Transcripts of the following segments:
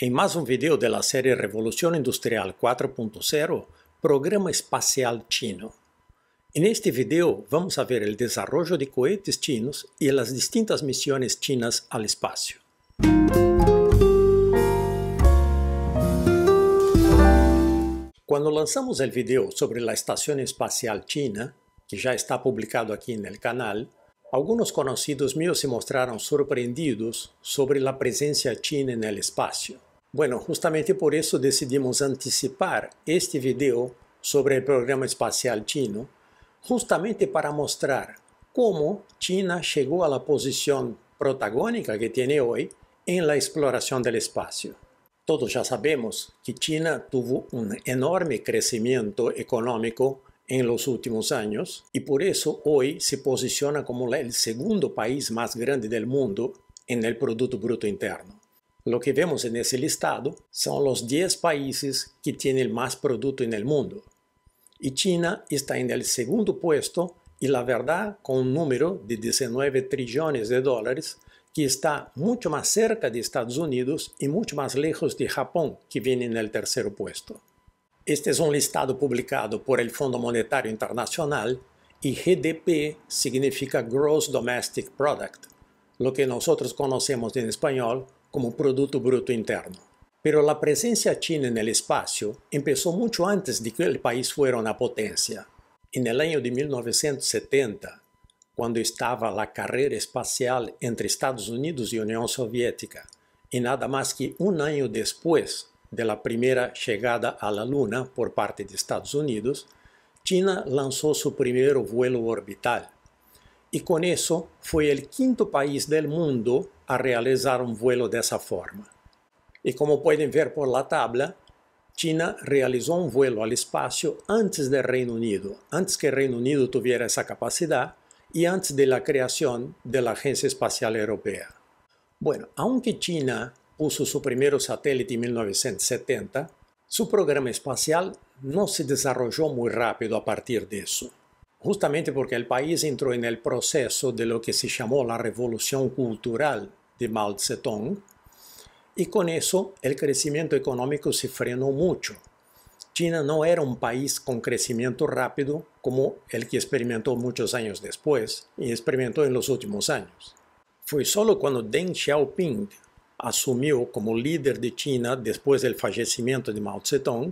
Em mais um vídeo da série Revolução Industrial 4.0, Programa Espacial Chino. Neste vídeo vamos ver o desenvolvimento de cohetes chinos e as distintas missões chinas ao espaço. Quando lançamos o vídeo sobre a Estação Espacial China, que já está publicado aqui no canal, alguns conhecidos meus se mostraram surpreendidos sobre a presença china no espaço. Bueno, justamente por eso decidimos anticipar este video sobre el programa espacial chino, justamente para mostrar cómo China llegó a la posición protagónica que tiene hoy en la exploración del espacio. Todos ya sabemos que China tuvo un enorme crecimiento económico en los últimos años y por eso hoy se posiciona como el segundo país más grande del mundo en el Producto Bruto Interno. Lo que vemos en ese listado son los 10 países que tienen más producto en el mundo. Y China está en el segundo puesto y la verdad con un número de 19 trillones de dólares que está mucho más cerca de Estados Unidos y mucho más lejos de Japón, que viene en el tercer puesto. Este es un listado publicado por el Fondo Monetario Internacional y GDP significa Gross Domestic Product, lo que nosotros conocemos en español como produto Bruto Interno. Pero la presencia china en el espacio empezó mucho antes de que el país fuera una potencia. En el año de 1970, quando estava a carreira espacial entre Estados Unidos e União Soviética, e nada mais que um ano depois da primeira chegada à Luna por parte de Estados Unidos, China lançou seu primeiro voo orbital. E com isso, foi o quinto país do mundo a realizar un vuelo de esa forma. Y como pueden ver por la tabla, China realizó un vuelo al espacio antes del Reino Unido, antes que el Reino Unido tuviera esa capacidad y antes de la creación de la Agencia Espacial Europea. Bueno, aunque China puso su primer satélite en 1970, su programa espacial no se desarrolló muy rápido a partir de eso, justamente porque el país entró en el proceso de lo que se llamó la revolución cultural de Mao Zedong, e com isso o crescimento económico se frenou muito. China não era um país com crescimento rápido como o que experimentou muitos anos depois e experimentou nos los últimos años. Foi só quando Deng Xiaoping assumiu como líder de China depois do falecimento de Mao Zedong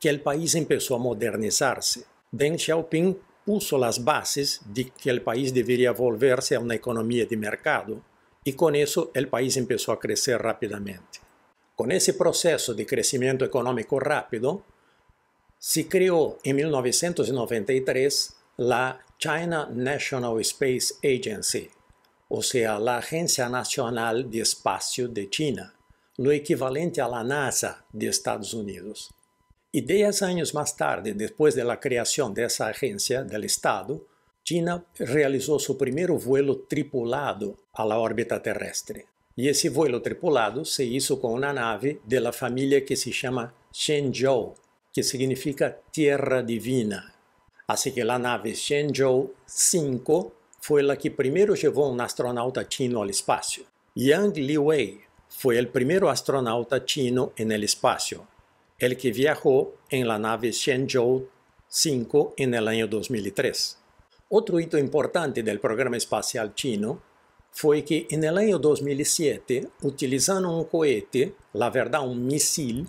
que o país começou a modernizarse. Deng Xiaoping pôs as bases de que o país debería se a uma economia de mercado y con eso el país empezó a crecer rápidamente. Con ese proceso de crecimiento económico rápido, se creó en 1993 la China National Space Agency, o sea, la Agencia Nacional de Espacio de China, lo equivalente a la NASA de Estados Unidos. Y 10 años más tarde, después de la creación de esa agencia del Estado, China realizou seu primeiro voo tripulado à órbita terrestre. E esse voo tripulado se hizo com uma nave da família que se chama Shenzhou, que significa Terra Divina. Assim que a nave Shenzhou 5 foi a que primeiro levou um astronauta chino ao espaço. Yang Liwei foi o primeiro astronauta chino en el ele que viajou em la nave Shenzhou 5 em 2003. Otro hito importante del programa espacial chino fue que en el año 2007 utilizando un cohete, la verdad un misil,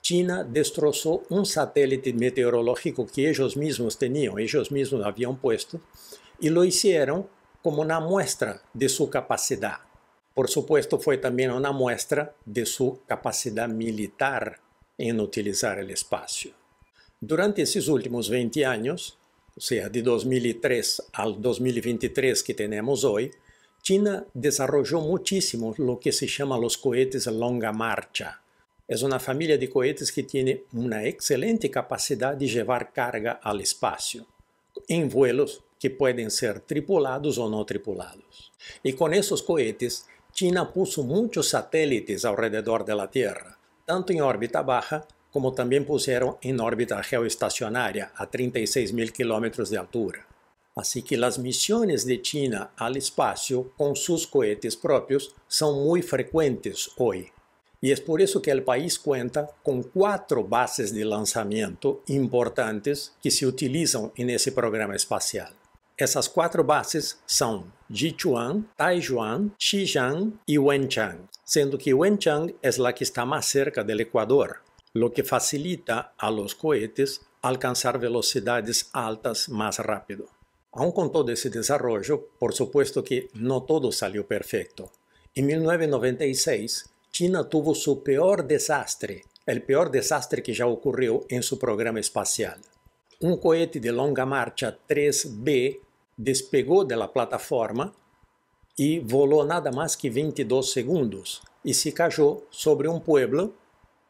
China destrozó un satélite meteorológico que ellos mismos tenían, ellos mismos habían puesto, y lo hicieron como una muestra de su capacidad. Por supuesto, fue también una muestra de su capacidad militar en utilizar el espacio. Durante esos últimos 20 años, o seja, de 2003 ao 2023 que temos hoje, China desenvolveu muitíssimo o que se chama os cohetes longa marcha. É uma família de cohetes que tem uma excelente capacidade de levar carga ao espaço, em vuelos que podem ser tripulados ou não tripulados. E com esses cohetes, China pôs muitos satélites ao redor da Terra, tanto em órbita baixa como também puseram em órbita geoestacionária a 36 mil quilômetros de altura. Assim que as missões de China al espacio com seus cohetes próprios são muito frequentes hoje, e é por isso que o país cuenta com quatro bases de lançamento importantes que se utilizam nesse programa espacial. Essas quatro bases são Jichuan, Taijuan, Xizhang e Wenchang, sendo que Wenchang é a que está mais cerca do Equador, lo que facilita a los cohetes alcanzar velocidades altas más rápido. Aun con todo ese desarrollo, por supuesto que no todo salió perfecto. En 1996, China tuvo su peor desastre, el peor desastre que ya ocurrió en su programa espacial. Un cohete de longa marcha 3B despegó de la plataforma y voló nada más que 22 segundos y se cayó sobre un pueblo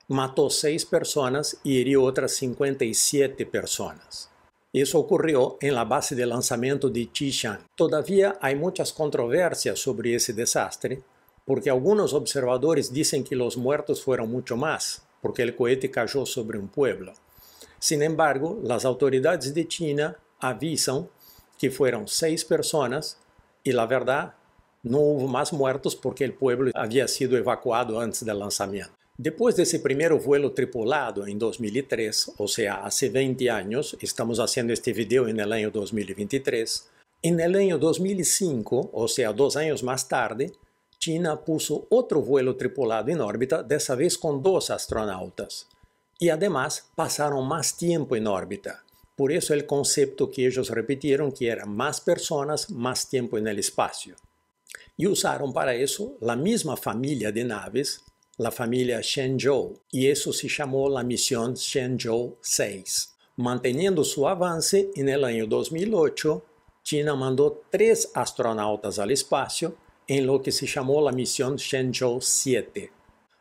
mató seis personas y hirió otras 57 personas. Eso ocurrió en la base de lanzamiento de Chishan. Todavía hay muchas controversias sobre ese desastre, porque algunos observadores dicen que los muertos fueron mucho más, porque el cohete cayó sobre un pueblo. Sin embargo, las autoridades de China avisan que fueron seis personas y la verdad no hubo más muertos porque el pueblo había sido evacuado antes del lanzamiento. Depois desse primeiro voo vuelo tripulado em 2003, ou seja, há 20 anos, estamos fazendo este vídeo em el 2023, Em el 2005, ou seja, dois anos mais tarde, China puso outro vuelo tripulado em órbita, dessa vez com dois astronautas. E, además passaram mais tempo em órbita. Por isso, o conceito que eles repetiram que era mais pessoas, mais tempo no espaço. E usaram para isso a mesma família de naves la familia Shenzhou y eso se llamó la misión Shenzhou 6. Manteniendo su avance, en el año 2008, China mandó tres astronautas al espacio en lo que se llamó la misión Shenzhou 7.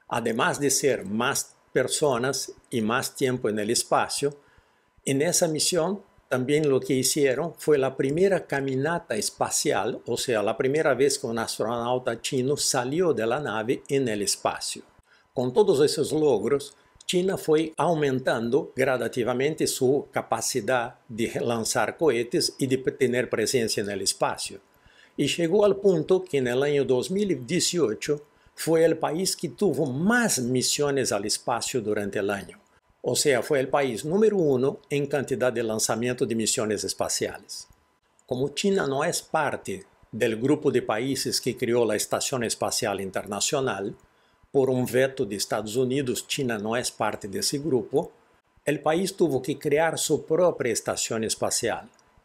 Además de ser más personas y más tiempo en el espacio, en esa misión Também o que fizeram foi a primeira caminata espacial, ou seja, a primeira vez que um astronauta chino saiu da nave en el Com todos esses logros, China foi aumentando gradativamente sua capacidade de lançar cohetes e de ter presença no espaço. E chegou ao ponto que, no ano 2018, foi o país que teve mais missões ao espaço durante o ano. Ou seja, foi o país número um em quantidade de lançamento de missões espaciais. Como China não é parte do grupo de países que criou a Estação Espacial Internacional, por um veto de Estados Unidos, China não é parte desse grupo, O país teve que criar sua própria estação espacial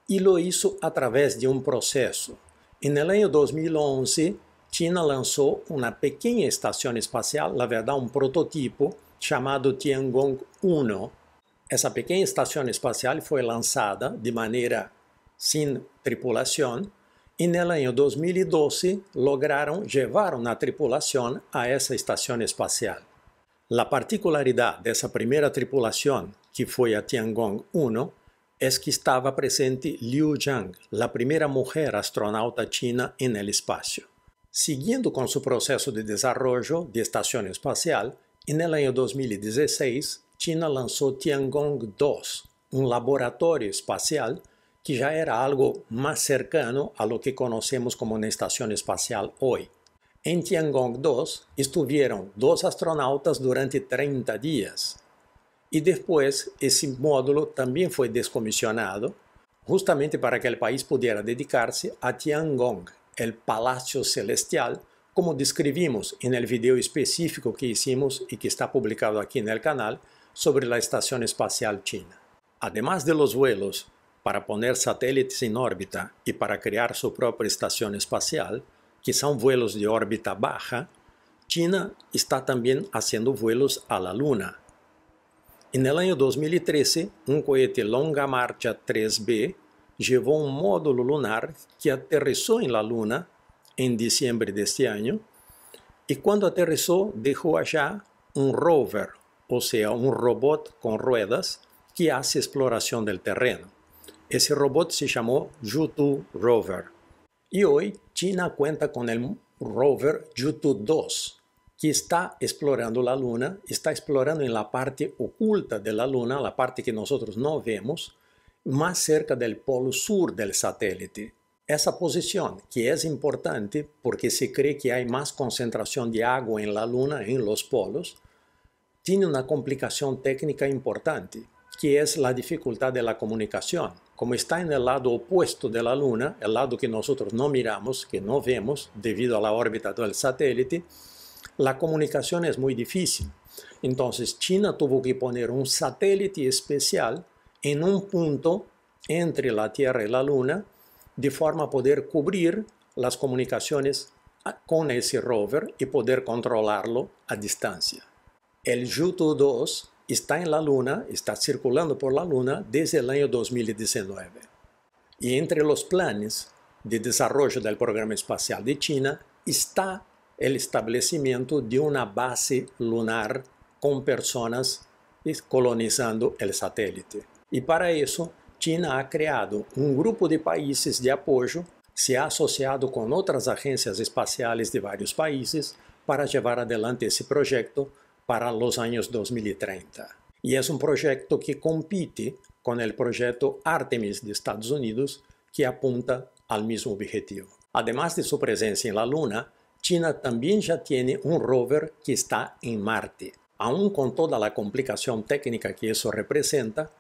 e lo hizo através de um processo. Em el ano 2011, China lançou uma pequena estação espacial, na verdade um prototipo, chamado Tiangong 1. Essa pequena estação espacial foi lançada de maneira sem tripulação e no ano 2012 lograram levar a tripulação a essa estação espacial. A particularidade dessa primeira tripulação, que foi a Tiangong 1, é que estava presente Liu Zhang, a primeira mulher astronauta china no espaço. Seguindo com seu processo de desarrollo de estação espacial, e no ano 2016, China lançou Tiangong 2, um laboratório espacial que já era algo mais cercano a lo que conhecemos como uma estação espacial hoje. Em Tiangong 2 estiveram dois astronautas durante 30 dias. E depois, esse módulo também foi descomissionado, justamente para que o país pudesse dedicar-se a Tiangong, o Palácio Celestial, como descrevimos en el video específico que hicimos y que está publicado aquí en el canal sobre la Estación Espacial China. Además de los vuelos, para poner satélites en órbita y para crear su propia estación espacial, que son vuelos de órbita baja, China está también haciendo vuelos a la Luna. En el año 2013, un cohete Longa Marcha 3B llevó un módulo lunar que aterrizó en la Luna en diciembre de este año, y cuando aterrizó dejó allá un rover, o sea, un robot con ruedas que hace exploración del terreno. Ese robot se llamó Yutu Rover. Y hoy China cuenta con el rover Yutu 2, que está explorando la Luna, está explorando en la parte oculta de la Luna, la parte que nosotros no vemos, más cerca del polo sur del satélite esa posición, que es importante porque se cree que hay más concentración de agua en la Luna, en los polos, tiene una complicación técnica importante, que es la dificultad de la comunicación. Como está en el lado opuesto de la Luna, el lado que nosotros no miramos, que no vemos debido a la órbita del satélite, la comunicación es muy difícil. Entonces China tuvo que poner un satélite especial en un punto entre la Tierra y la Luna de forma a poder cobrir as comunicaciones com esse rover e poder controlá-lo a distância. El Juto 2 está em la Luna, está circulando por la Luna desde o ano 2019. E entre os planos de desarrollo do programa espacial de China está o estabelecimento de uma base lunar com pessoas colonizando o satélite. E para isso China ha criado um grupo de países de apoio, se ha associado com outras agências espaciais de vários países para levar adelante esse projeto para os anos 2030. E é um projeto que compete com o projeto Artemis de Estados Unidos, que apunta ao mesmo objetivo. Además de sua presença em la Luna, China também já tem um rover que está em Marte. Aun com toda a complicação técnica que isso representa,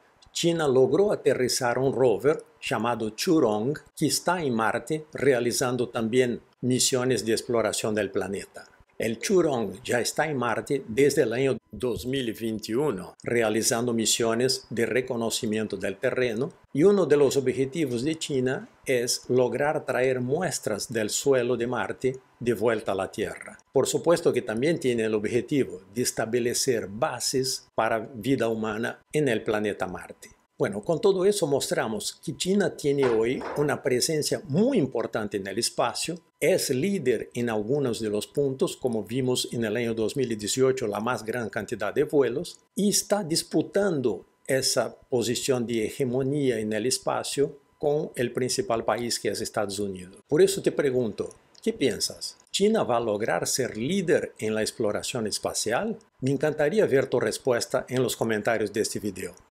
China logró aterrizar un rover llamado Churong que está en Marte realizando también misiones de exploración del planeta. El Churong ya está en Marte desde el año 2021, realizando misiones de reconocimiento del terreno y uno de los objetivos de China es lograr traer muestras del suelo de Marte de vuelta a la Tierra. Por supuesto que también tiene el objetivo de establecer bases para vida humana en el planeta Marte. Bueno, con todo eso mostramos que China tiene hoy una presencia muy importante en el espacio, es líder en algunos de los puntos, como vimos en el año 2018, la más gran cantidad de vuelos, y está disputando esa posición de hegemonía en el espacio con el principal país que es Estados Unidos. Por eso te pregunto, ¿qué piensas? ¿China va a lograr ser líder en la exploración espacial? Me encantaría ver tu respuesta en los comentarios de este video.